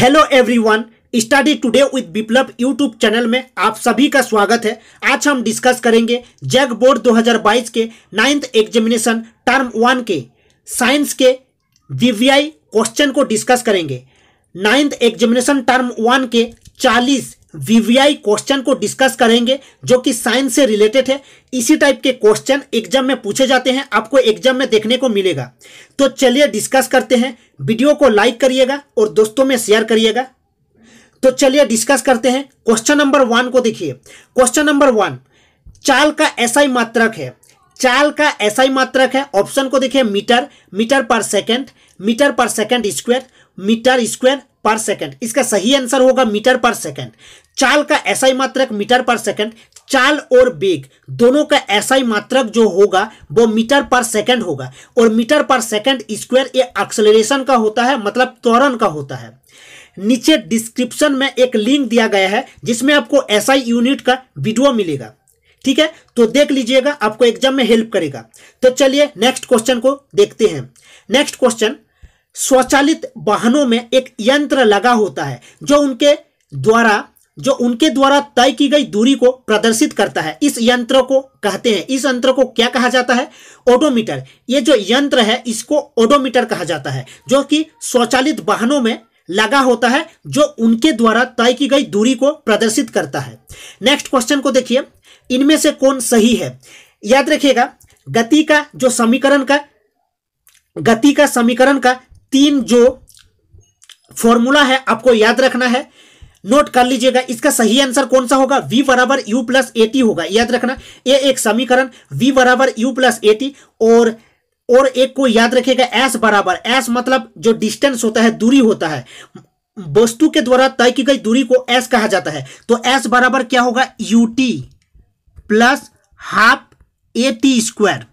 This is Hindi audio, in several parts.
hello everyone study today with Biplab YouTube channel में आप सभी का स्वागत है आज हम डिस्कस करेंगे जैग बोर्ड 2022 के नाइन्थ एग्जामिनेशन टर्म वन के साइंस के वीवीआई क्वेश्चन को डिस्कस करेंगे नाइन्थ एग्जामिनेशन टर्म वन के वीवीआई क्वेश्चन को डिस्कस करेंगे जो कि साइंस से रिलेटेड है इसी टाइप के क्वेश्चन एग्जाम में पूछे जाते हैं आपको एग्जाम में देखने को मिलेगा तो चलिए डिस्कस करते हैं वीडियो को लाइक करिएगा और दोस्तों में शेयर करिएगा तो चलिए डिस्कस करते हैं क्वेश्चन नंबर वन को देखिए क्वेश्चन नंबर वन चाल का ही मात्रक है चाल का ही मात्रक है ऑप्शन को देखिए मीटर मीटर पर सेकेंड मीटर पर सेकेंड स्क्वायर मीटर स्क्वायर पर सेकंड इसका सही आंसर होगा मीटर पर सेकंड चाल का ऐसा मात्रक मीटर पर सेकंड चाल और बेग दोनों का ऐसा मात्रक जो होगा वो मीटर पर सेकंड होगा और मीटर पर सेकंड स्क्वायर ये एक्सेलरेशन का होता है मतलब त्वरण का होता है नीचे डिस्क्रिप्शन में एक लिंक दिया गया है जिसमें आपको ऐसा यूनिट का वीडियो मिलेगा ठीक है तो देख लीजिएगा आपको एग्जाम में हेल्प करेगा तो चलिए नेक्स्ट क्वेश्चन को देखते हैं नेक्स्ट क्वेश्चन स्वचालित वाहनों में एक यंत्र लगा होता है जो उनके द्वारा जो उनके द्वारा तय की गई दूरी को प्रदर्शित करता है इस यंत्र को कहते हैं इस यंत्र को क्या कहा जाता है ओडोमीटर ये जो यंत्र है इसको ओडोमीटर कहा जाता है जो कि स्वचालित वाहनों में लगा होता है जो उनके द्वारा तय की गई दूरी को प्रदर्शित करता है नेक्स्ट क्वेश्चन को देखिए इनमें से कौन सही है याद रखिएगा गति का जो समीकरण का गति का समीकरण का तीन जो फॉर्मूला है आपको याद रखना है नोट कर लीजिएगा इसका सही आंसर कौन सा होगा v बराबर यू प्लस ए होगा याद रखना ये एक समीकरण v बराबर यू प्लस ए और और एक को याद रखेगा s बराबर s मतलब जो डिस्टेंस होता है दूरी होता है वस्तु के द्वारा तय की गई दूरी को s कहा जाता है तो s बराबर क्या होगा ut T plus half A T square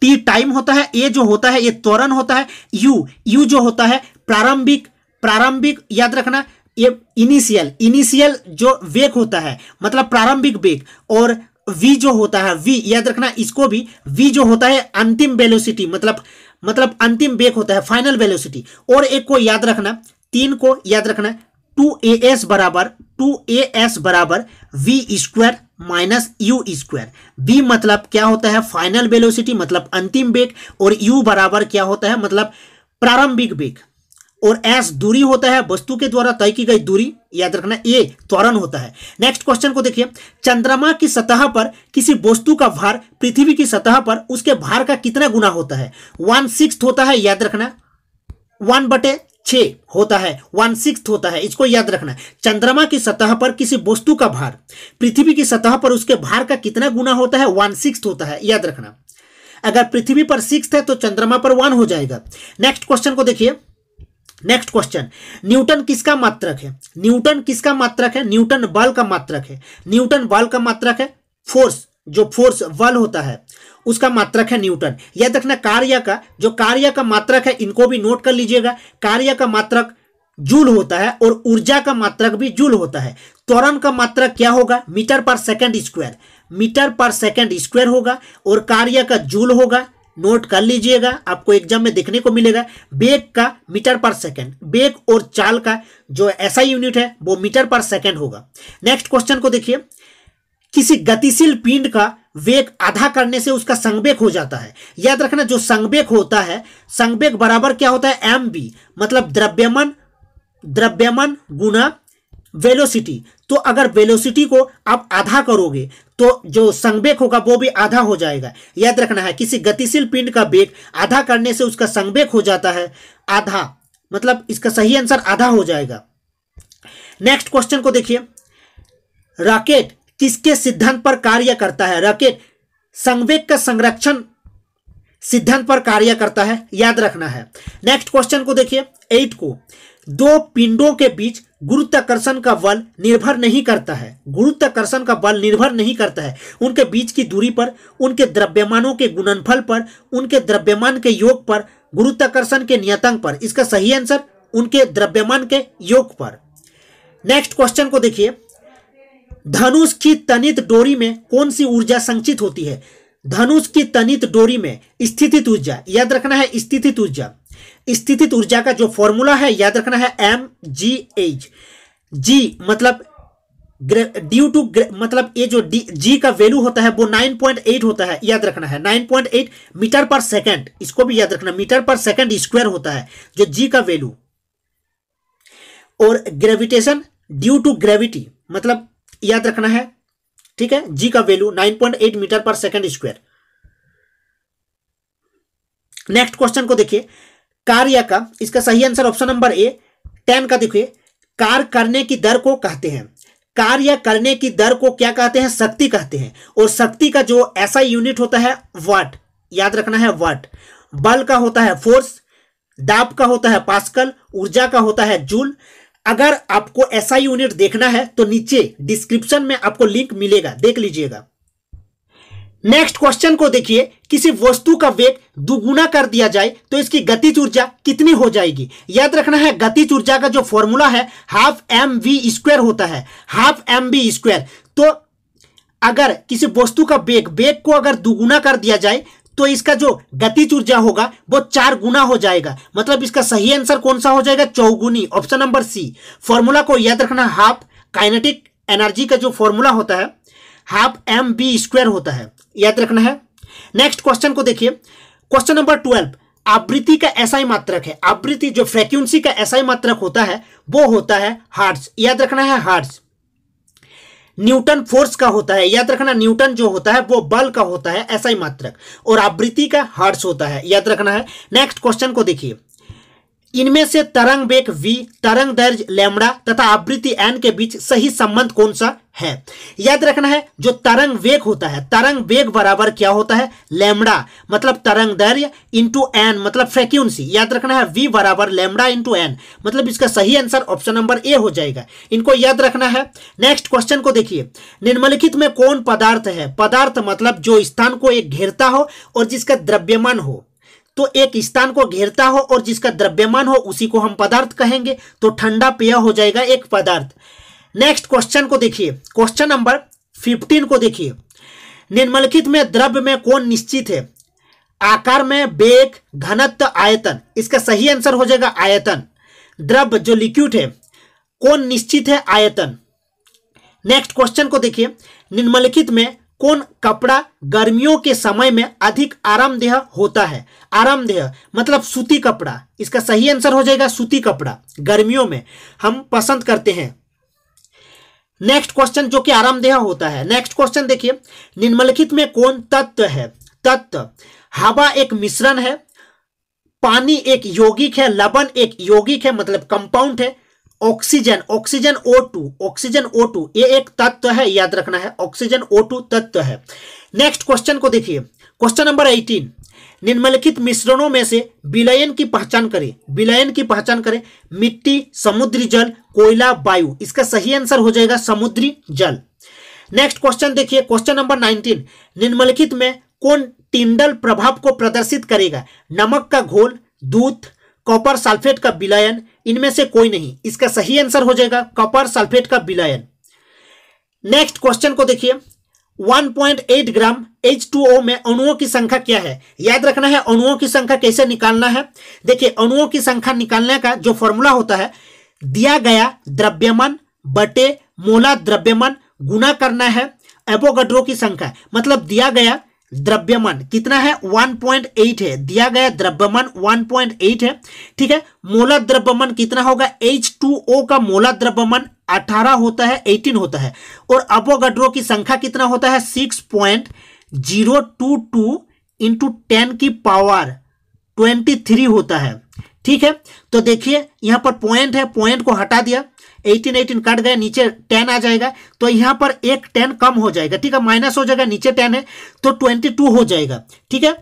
T time होता है ए जो होता है ये त्वरण होता है यू यू जो होता है प्रारंभिक प्रारंभिक याद रखना ये इनिशियल इनिशियल जो वेग होता है मतलब प्रारंभिक वेग और वी जो होता है वी याद रखना इसको भी वी जो होता है अंतिम वेलोसिटी मतलब मतलब अंतिम वेग होता है फाइनल वेलोसिटी और एक को याद रखना तीन को याद रखना टू ए एस बराबर टू ए एस बराबर V square minus U square B मतलब क्या होता है फाइनल वेलोसिटी मतलब अंतिम बेग और यू बराबर क्या होता है मतलब प्रारंभिक बेग और एस दूरी होता है वस्तु के द्वारा तय की गई दूरी याद रखना ए त्वरण होता है नेक्स्ट क्वेश्चन को देखिए चंद्रमा की सतह पर किसी वस्तु का भार पृथ्वी की सतह पर उसके भार का कितना गुना होता है वन सिक्स होता है याद रखना वन बटे छ होता है वन सिक्स होता है इसको याद रखना चंद्रमा की सतह पर किसी वस्तु का भार पृथ्वी की सतह पर उसके भार का कितना गुना होता है वन सिक्स होता है याद रखना अगर पृथ्वी पर सिक्स है तो चंद्रमा पर वन हो जाएगा नेक्स्ट क्वेश्चन को देखिए नेक्स्ट क्वेश्चन न्यूटन किसका मात्रक है न्यूटन किसका मात्रक है न्यूटन बल का मात्रक है न्यूटन बल का मात्रक है फोर्स जो फोर्स बल होता है उसका मात्रक है न्यूटन याद रखना कार्य का जो कार्य का मात्रक है इनको भी नोट कर लीजिएगा कार्य का मात्रक जूल होता है और ऊर्जा का मात्रक भी जूल होता है त्वरण का मात्रक क्या होगा मीटर पर सेकंड स्क्वायर मीटर पर सेकंड स्क्वायर होगा और कार्य का जूल होगा नोट कर लीजिएगा आपको एग्जाम में देखने को मिलेगा बेग का मीटर पर सेकंड बेग और चाल का जो ऐसा यूनिट है वो मीटर पर सेकंड होगा नेक्स्ट क्वेश्चन को देखिए किसी गतिशील पिंड का वेग आधा करने से उसका संगवेक हो जाता है याद रखना जो संगवेक होता है संगवेक बराबर क्या होता है एम बी मतलब द्रव्यमन द्रव्यमन गुना वेलोसिटी तो अगर वेलोसिटी को आप आधा करोगे तो जो संगवेक होगा वो भी आधा हो जाएगा याद रखना है किसी गतिशील पिंड का वेग आधा करने से उसका संगवेक हो जाता है आधा मतलब इसका सही आंसर आधा हो जाएगा नेक्स्ट क्वेश्चन को देखिए रॉकेट किसके सिद्धांत पर कार्य करता है रॉकेट संवेग का संरक्षण सिद्धांत पर कार्य करता है याद रखना है नेक्स्ट क्वेश्चन को देखिए एट को दो पिंडों के बीच गुरुत्वाकर्षण का बल निर्भर नहीं करता है गुरुत्वाकर्षण का बल निर्भर नहीं करता है उनके बीच की दूरी पर उनके द्रव्यमानों के गुणनफल पर उनके द्रव्यमान के योग पर गुरुत्वाकर्षण के नियतांक पर इसका सही आंसर उनके द्रव्यमान के योग पर नेक्स्ट क्वेश्चन को देखिए धनुष की तनित डोरी में कौन सी ऊर्जा संचित होती है धनुष की तनित डोरी में स्थितित ऊर्जा याद रखना है स्थितित ऊर्जा स्थितित ऊर्जा का जो फॉर्मूला है याद रखना है एम जी एच जी मतलब ड्यू टू मतलब ये जो जी का वैल्यू होता है वो 9.8 होता है याद रखना है 9.8 मीटर पर सेकंड इसको भी याद रखना मीटर पर सेकंड स्क्वायर होता है जो जी का वैल्यू और ग्रेविटेशन ड्यू टू ग्रेविटी मतलब याद रखना है ठीक है जी का वैल्यू 9.8 मीटर पर सेकंड स्क्वायर नेक्स्ट क्वेश्चन को देखिए कार्य का इसका सही answer option number A ten का देखिए कार्य करने की दर को कहते हैं कार्य करने की दर को क्या कहते हैं शक्ति कहते हैं और शक्ति का जो ऐसा यूनिट होता है वाट याद रखना है वाट बल का होता है फोर्स दाब का होता है पास्कल ऊर्जा का होता है जूल अगर आपको ऐसा यूनिट देखना है तो नीचे डिस्क्रिप्शन में आपको लिंक मिलेगा देख लीजिएगा नेक्स्ट क्वेश्चन को देखिए किसी वस्तु का वेग दुगुना कर दिया जाए तो इसकी गतिज ऊर्जा कितनी हो जाएगी याद रखना है गतिज ऊर्जा का जो फॉर्मूला है हाफ एम वी स्क्वायर होता है हाफ एम वी स्क्वायर तो अगर किसी वस्तु का वेग वेग को अगर दुगुना कर दिया जाए तो इसका जो गति ऊर्जा होगा वो चार गुना हो जाएगा मतलब इसका सही आंसर कौन सा हो जाएगा चौगुनी ऑप्शन नंबर सी फॉर्मूला को याद रखना हाफ काइनेटिक एनर्जी का जो फॉर्मूला होता है हाफ एम बी स्क्वायर होता है याद रखना है नेक्स्ट क्वेश्चन को देखिए क्वेश्चन नंबर ट्वेल्व आवृत्ति का ही मात्रक है आवृत्ति जो फ्रेक्वेंसी का ही मात्रक होता है वो होता है हार्ट्स याद रखना है हार्ट्स न्यूटन फोर्स का होता है याद रखना न्यूटन जो होता है वो बल का होता है ऐसा ही मात्रक और आवृत्ति का हर्ष होता है याद रखना है नेक्स्ट क्वेश्चन को देखिए इनमें से तरंग बेग v, तरंग दर्ज लेमड़ा तथा आवृत्ति n के बीच सही संबंध कौन सा है याद रखना है जो तरंग वेग होता है तरंग वेग बराबर क्या होता है लेमड़ा मतलब तरंग दर्ज इंटू एन मतलब फ्रेक्वेंसी याद रखना है v बराबर लेमड़ा इंटू एन मतलब इसका सही आंसर ऑप्शन नंबर ए हो जाएगा इनको याद रखना है नेक्स्ट क्वेश्चन को देखिए निम्नलिखित में कौन पदार्थ है पदार्थ मतलब जो स्थान को एक घेरता हो और जिसका द्रव्यमान हो तो एक स्थान को घेरता हो और जिसका द्रव्यमान हो उसी को हम पदार्थ कहेंगे तो ठंडा पेय हो जाएगा एक पदार्थ नेक्स्ट क्वेश्चन को देखिए क्वेश्चन नंबर फिफ्टीन को देखिए निम्नलिखित में द्रव्य में कौन निश्चित है आकार में बेग घनत्व आयतन इसका सही आंसर हो जाएगा आयतन द्रव्य जो लिक्विड है कौन निश्चित है आयतन नेक्स्ट क्वेश्चन को देखिए निम्नलिखित में कौन कपड़ा गर्मियों के समय में अधिक आरामदेह होता है आरामदेह मतलब सूती कपड़ा इसका सही आंसर हो जाएगा सूती कपड़ा गर्मियों में हम पसंद करते हैं नेक्स्ट क्वेश्चन जो कि आरामदेह होता है नेक्स्ट क्वेश्चन देखिए निम्नलिखित में कौन तत्व है तत्व हवा एक मिश्रण है पानी एक यौगिक है लवण एक यौगिक है मतलब कंपाउंड है oxygen oxygen O2 oxygen O2 ये एक तत्व है याद रखना है ऑक्सीजन O2 तत्व है नेक्स्ट क्वेश्चन को देखिए क्वेश्चन नंबर 18 निम्नलिखित मिश्रणों में से विलयन की पहचान करें विलयन की पहचान करें मिट्टी समुद्री जल कोयला वायु इसका सही आंसर हो जाएगा समुद्री जल नेक्स्ट क्वेश्चन देखिए क्वेश्चन नंबर 19 निम्नलिखित में कौन टिंडल प्रभाव को प्रदर्शित करेगा नमक का घोल दूध कॉपर सल्फेट का विलयन इनमें से कोई नहीं इसका सही आंसर हो जाएगा कॉपर सल्फेट का विलयन नेक्स्ट क्वेश्चन को देखिए 1.8 ग्राम H2O में अणुओं की संख्या क्या है याद रखना है अणुओं की संख्या कैसे निकालना है देखिए अणुओं की संख्या निकालने का जो फॉर्मूला होता है दिया गया द्रव्यमान बटे मोला द्रव्यमान गुना करना है एबोगड्रो की संख्या मतलब दिया गया द्रव्यमान कितना है 1.8 है दिया गया द्रव्यमान 1.8 है ठीक है मोला द्रव्यमान कितना होगा H2O का मोला द्रव्यमान 18 होता है 18 होता है और अपोगड्रो की संख्या कितना होता है 6.022 point zero two two into ten की पावर 23 होता है ठीक है तो देखिए यहां पर पॉइंट है पॉइंट को हटा दिया एटीन एटीन कट गया नीचे टेन आ जाएगा तो यहां पर एक टेन कम हो जाएगा ठीक है माइनस हो जाएगा नीचे टेन है तो ट्वेंटी टू हो जाएगा ठीक है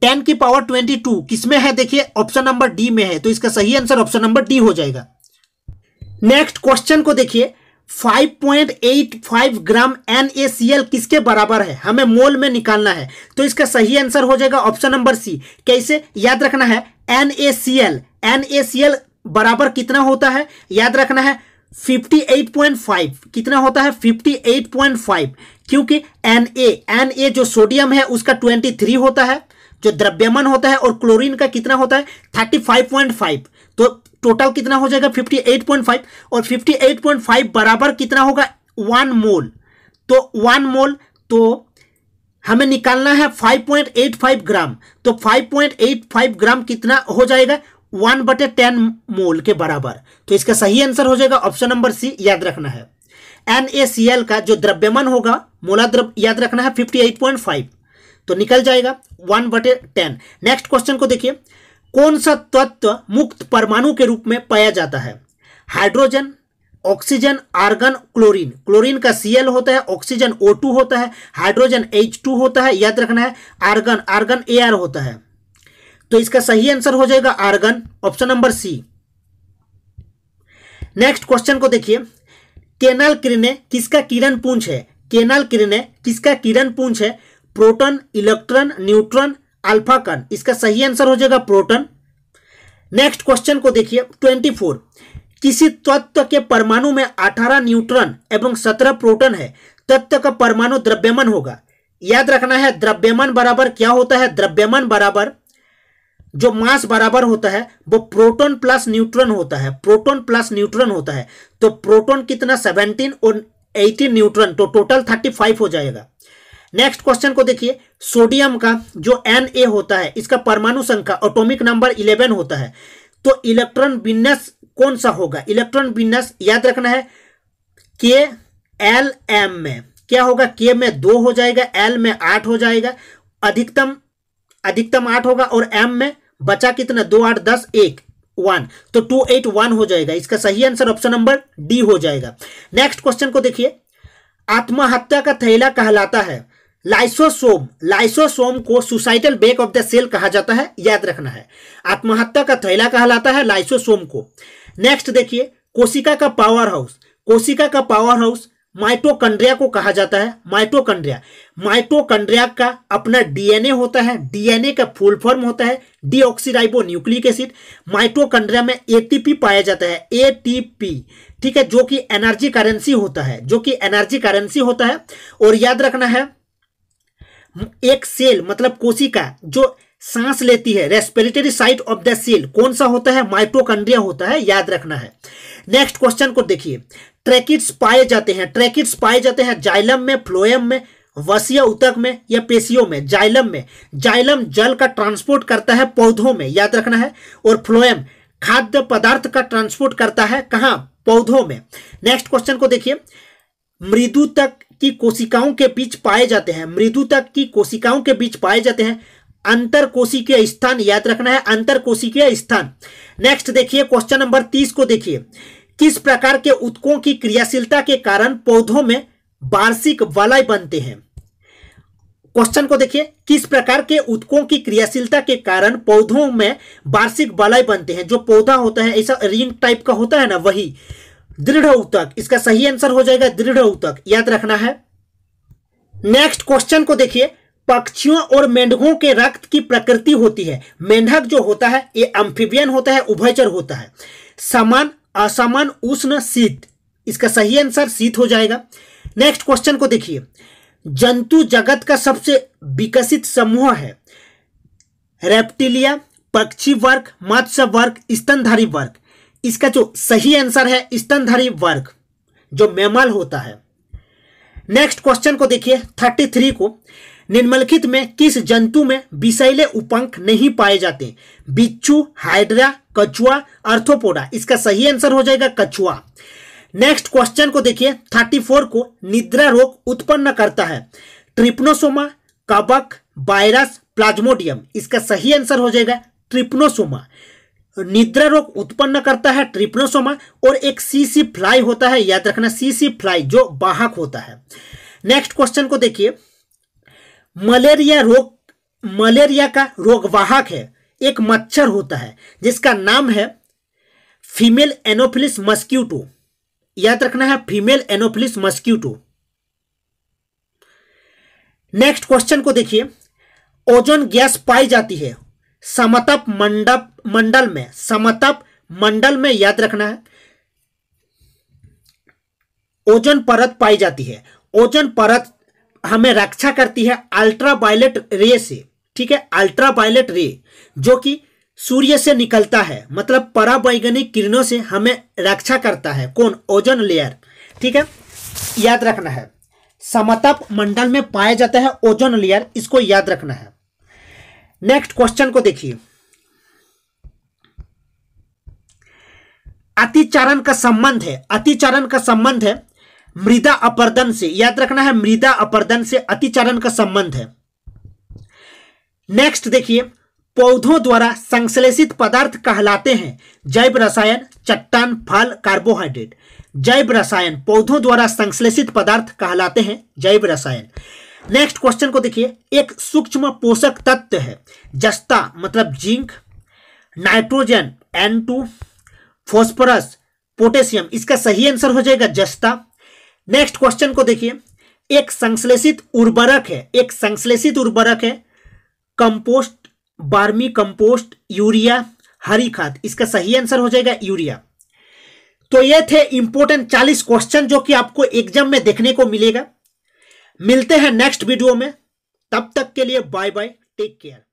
टेन की पावर ट्वेंटी टू किसमें है देखिए ऑप्शन नंबर डी में है तो इसका सही आंसर ऑप्शन नंबर डी हो जाएगा नेक्स्ट क्वेश्चन को देखिए 5.85 ग्राम NaCl किसके बराबर है हमें मोल में निकालना है तो इसका सही आंसर हो जाएगा ऑप्शन नंबर सी कैसे याद रखना है NaCl NaCl बराबर कितना होता है याद रखना है 58.5 कितना होता है 58.5 क्योंकि एन ए एन ए जो सोडियम है उसका 23 होता है जो द्रव्यमान होता है और क्लोरीन का कितना होता है 35.5 तो टोटल कितना हो जाएगा 58.5 और 58.5 बराबर कितना होगा वन मोल तो वन मोल तो हमें निकालना है 5.85 ग्राम तो 5.85 ग्राम कितना हो जाएगा वन बटे टेन मोल के बराबर तो इसका सही आंसर हो जाएगा ऑप्शन नंबर सी याद रखना है एन का जो द्रव्यमान होगा मोला द्रव याद रखना है 58.5 तो निकल जाएगा वन बटे टेन नेक्स्ट क्वेश्चन को देखिए कौन सा तत्व मुक्त परमाणु के रूप में पाया जाता है hydrogen oxygen argon chlorine chlorine का एल होता है ऑक्सीजन ओ टू होता है हाइड्रोजन एच टू होता है याद रखना है आर्गन आर्गन ए आर होता है तो इसका सही आंसर हो जाएगा argon option number C next question को देखिए केनल किरणें किसका किरण पूंछ है केनल किरणें किसका किरण पूंछ है प्रोटॉन इलेक्ट्रॉन न्यूट्रॉन अल्फा कण इसका सही आंसर हो जाएगा प्रोटॉन नेक्स्ट क्वेश्चन को देखिए ट्वेंटी फोर किसी तत्व के परमाणु में अठारह न्यूट्रॉन एवं सत्रह प्रोटॉन है तत्व का परमाणु द्रव्यमान होगा याद रखना है द्रव्यमान बराबर क्या होता है द्रव्यमान बराबर जो मास बराबर होता है वो प्रोटॉन प्लस न्यूट्रॉन होता है प्रोटॉन प्लस न्यूट्रॉन होता है तो प्रोटॉन कितना 17 और 18 न्यूट्रॉन तो टोटल 35 हो जाएगा नेक्स्ट क्वेश्चन को देखिए सोडियम का जो एन ए होता है इसका परमाणु संख्या ऑटोमिक नंबर इलेवन होता है तो इलेक्ट्रॉन विन्यास कौन सा होगा इलेक्ट्रॉन विन्यास याद रखना है के एल एम में क्या होगा के में दो हो जाएगा एल में आठ हो जाएगा अधिकतम अधिकतम आठ होगा और एम में बचा कितना दो आठ दस एक वन तो टू एट वन हो जाएगा इसका सही आंसर ऑप्शन नंबर डी हो जाएगा नेक्स्ट क्वेश्चन को देखिए आत्महत्या का थैला कहलाता है लाइसोसोम लाइसोसोम को suicidal bag of the cell कहा जाता है याद रखना है आत्महत्या का थैला कहलाता है लाइसोसोम को नेक्स्ट देखिए कोशिका का पावर हाउस कोशिका का पावर हाउस माइटोकंड्रिया को कहा जाता है माइटोकंड्रिया माइटोकंड्रिया का अपना डीएनए होता है डीएनए का फुल फॉर्म होता है डीऑक्सीराइबो न्यूक्लिक एसिड माइटोकंड्रिया में एटीपी पाया जाता है एटीपी ठीक है जो कि एनर्जी करेंसी होता है जो कि एनर्जी करेंसी होता है और याद रखना है एक सेल मतलब कोशिका जो सांस लेती है respiratory site of the cell कौन सा होता है माइटोकंड्रिया होता है याद रखना है नेक्स्ट क्वेश्चन को देखिए ट्रैकिड्स पाए जाते हैं ट्रैकिड्स पाए जाते हैं जाइलम में फ्लोएम में वसीय उतक में या पेशियों में जाइलम में जाइलम जल का ट्रांसपोर्ट करता है पौधों में याद रखना है और फ्लोएम खाद्य पदार्थ का ट्रांसपोर्ट करता है कहा पौधों में नेक्स्ट क्वेश्चन को देखिए मृदु तक की कोशिकाओं के बीच पाए जाते हैं मृदु तक की कोशिकाओं के बीच पाए जाते हैं अंतर कोशिकीय स्थान याद रखना है अंतर कोशिकीय स्थान नेक्स्ट देखिए क्वेश्चन नंबर तीस को देखिए किस प्रकार के उत्कों की क्रियाशीलता के कारण पौधों में वार्षिक वलय बनते हैं क्वेश्चन को देखिए किस प्रकार के उत्कों की क्रियाशीलता के कारण पौधों में वार्षिक वलय बनते हैं जो पौधा होता है ऐसा रिंग टाइप का होता है ना वही दृढ़ उतक इसका सही आंसर हो जाएगा दृढ़ उतक याद रखना है नेक्स्ट क्वेश्चन को देखिए पक्षियों और मेंढकों के रक्त की प्रकृति होती है मेंढक जो होता है ये अम्फिबियन होता है उभयचर होता है समान असमान उष्ण शीत इसका सही आंसर शीत हो जाएगा नेक्स्ट क्वेश्चन को देखिए जंतु जगत का सबसे विकसित समूह है रेप्टिलिया पक्षी वर्ग मत्स्य वर्ग स्तनधारी वर्ग इसका जो सही आंसर है स्तनधारी वर्ग जो मेमल होता है नेक्स्ट क्वेश्चन को देखिए थर्टी थ्री को निम्नलिखित में किस जंतु में विषैले उपंक नहीं पाए जाते बिच्छू हाइड्रा कछुआ अर्थोपोडा इसका सही आंसर हो जाएगा कछुआ नेक्स्ट क्वेश्चन को देखिए 34 को निद्रा रोग उत्पन्न करता है ट्रिप्नोसोमा कबक वायरस प्लाज्मोडियम इसका सही आंसर हो जाएगा ट्रिप्नोसोमा निद्रा रोग उत्पन्न करता है ट्रिप्नोसोमा और एक सीसी फ्लाई होता है याद रखना सीसी फ्लाई जो बाहक होता है नेक्स्ट क्वेश्चन को देखिए मलेरिया रोग मलेरिया का रोगवाहक है एक मच्छर होता है जिसका नाम है फीमेल एनोफिलिस मस्क्यूटो याद रखना है female anopheles mosquito next question को देखिए ओजोन गैस पाई जाती है समतप मंडप मंडल में समतप मंडल में याद रखना है ओजोन परत पाई जाती है ओजोन परत हमें रक्षा करती है अल्ट्रावायलेट रे से ठीक है अल्ट्रावायलेट रे जो कि सूर्य से निकलता है मतलब परावैज्ञानिक किरणों से हमें रक्षा करता है कौन ओजोन लेयर ठीक है याद रखना है समताप मंडल में पाया जाता है ओजोन लेयर इसको याद रखना है नेक्स्ट क्वेश्चन को देखिए अतिचारण का संबंध है अतिचारण का संबंध है मृदा अपर्दन से याद रखना है मृदा अपर्दन से अतिचरण का संबंध है नेक्स्ट देखिए पौधों द्वारा संश्लेषित पदार्थ कहलाते हैं जैव रसायन चट्टान फल कार्बोहाइड्रेट जैव रसायन पौधों द्वारा संश्लेषित पदार्थ कहलाते हैं जैव रसायन नेक्स्ट क्वेश्चन को देखिए एक सूक्ष्म पोषक तत्व है जस्ता मतलब zinc nitrogen N two phosphorus potassium इसका सही आंसर हो जाएगा जस्ता नेक्स्ट क्वेश्चन को देखिए एक संश्लेषित उर्वरक है एक संश्लेषित उर्वरक है कंपोस्ट बार्मी कंपोस्ट यूरिया हरी खाद इसका सही आंसर हो जाएगा यूरिया तो ये थे इंपोर्टेंट चालीस क्वेश्चन जो कि आपको एग्जाम में देखने को मिलेगा मिलते हैं नेक्स्ट वीडियो में तब तक के लिए बाय बाय टेक केयर